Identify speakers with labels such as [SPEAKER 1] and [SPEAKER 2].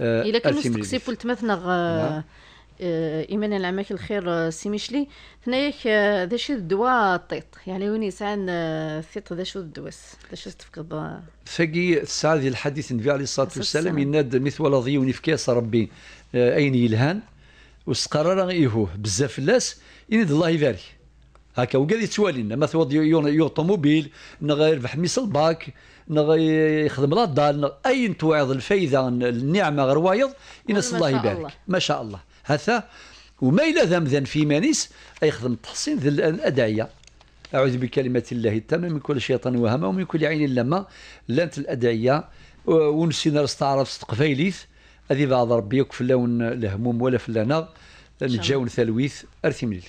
[SPEAKER 1] الا آه، كان استقسي
[SPEAKER 2] قلت مثلا آه، نعم. آه، ايمان العماك الخير سي ميشلي هناياك ذا شي الدواء الطيط يعني وين يسعن الثيط ذا شو الدواس ذا شو تفقد
[SPEAKER 1] فقي ديال الحديث النبي عليه الصلاه والسلام يناد مثل ضي ونفكاس ربي اين يلهان وسقرر ايهوه بزاف الناس يناد الله يبارك هكا وقال يتوالينا ما مثلا يور طوموبيل يربح ميس الباك نغ يخدم لا دار اي توعظ الفايده النعمه غير وايض ينس الله يبارك ما شاء الله هذا وما الى ذنب في مانيس يخدم تحصين ذل الأدعية أعوذ بكلمة الله التامة من كل شيطان وهمة ومن كل عين لما لانت الأدعية ونسينا رستعرف فايليث هذه بعض ربي يكفل لون الهموم ولا فلانا نتجاون ثلويث أرثي مليل